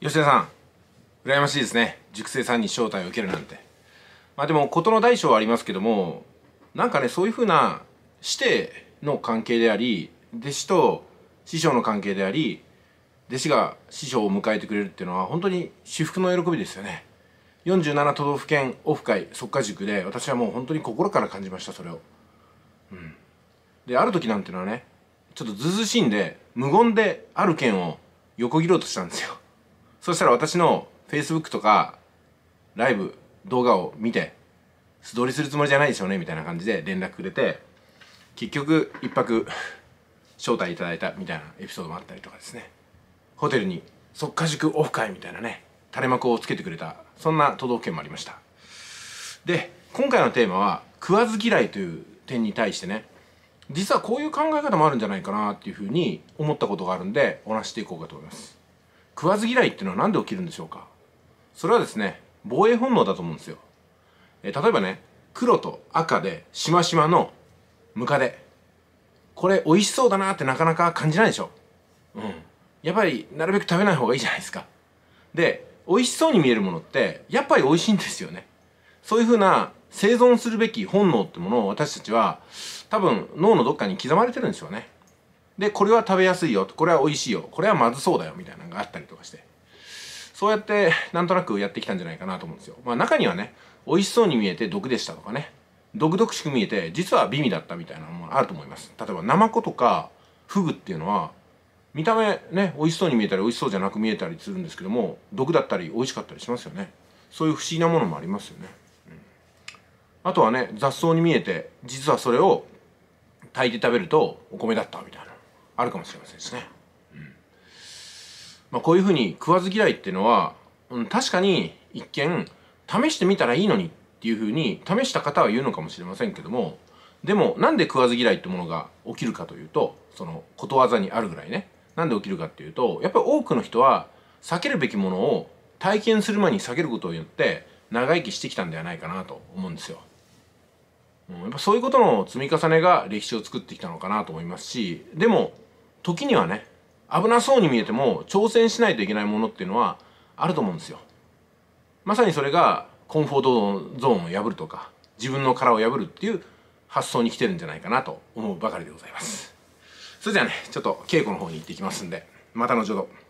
吉田さん羨ましいですね塾生さんに招待を受けるなんてまあでも事の大小はありますけどもなんかねそういうふうな師弟の関係であり弟子と師匠の関係であり弟子が師匠を迎えてくれるっていうのは本当に至福の喜びですよね47都道府県オフ会即家塾で私はもう本当に心から感じましたそれをうんである時なんていうのはねちょっとずずしいんで無言である県を横切ろうとしたんですよそしたら私の Facebook とかライブ動画を見て素通りするつもりじゃないですよねみたいな感じで連絡くれて結局1泊招待いただいたみたいなエピソードもあったりとかですねホテルに即家塾オフ会みたいなね垂れ幕をつけてくれたそんな都道府県もありましたで今回のテーマは食わず嫌いという点に対してね実はこういう考え方もあるんじゃないかなっていうふうに思ったことがあるんでお話していこうかと思います食わず嫌いっていうのは何で起きるんでしょうかそれはですね防衛本能だと思うんですよ、えー、例えばね黒と赤でしましまのムカデこれ美味しそうだなってなかなか感じないでしょうんやっぱりなるべく食べない方がいいじゃないですかで美味しそうに見えるものってやっぱり美味しいんですよねそういうふうな生存するべき本能ってものを私たちは多分脳のどっかに刻まれてるんでしょうねでこれは食べやすいよこれは美味しいよこれはまずそうだよみたいなのがあったりとかしてそうやってなんとなくやってきたんじゃないかなと思うんですよまあ中にはね美味しそうに見えて毒でしたとかね毒々しく見えて実は美味だったみたいなのもあると思います例えばナマコとかフグっていうのは見た目ね美味しそうに見えたり美味しそうじゃなく見えたりするんですけども毒だったり美味しかったりしますよねそういう不思議なものもありますよね、うん、あとはね雑草に見えて実はそれを炊いて食べるとお米だったみたいなあるかもしれませんしね、うんまあ、こういうふうに食わず嫌いっていうのは、うん、確かに一見試してみたらいいのにっていうふうに試した方は言うのかもしれませんけどもでもなんで食わず嫌いってものが起きるかというとそのことわざにあるぐらいねなんで起きるかっていうとやっぱり多くの人は避けるべきものを体験する前に避けることを言って長生きしてきたんではないかなと思うんですよ。うん、やっぱそういうことの積み重ねが歴史を作ってきたのかなと思いますしでも時にはね危なそうに見えても挑戦しないといけないものっていうのはあると思うんですよまさにそれがコンフォートゾーンを破るとか自分の殻を破るっていう発想に来てるんじゃないかなと思うばかりでございますそれではねちょっと稽古の方に行ってきますんでまた後ほど。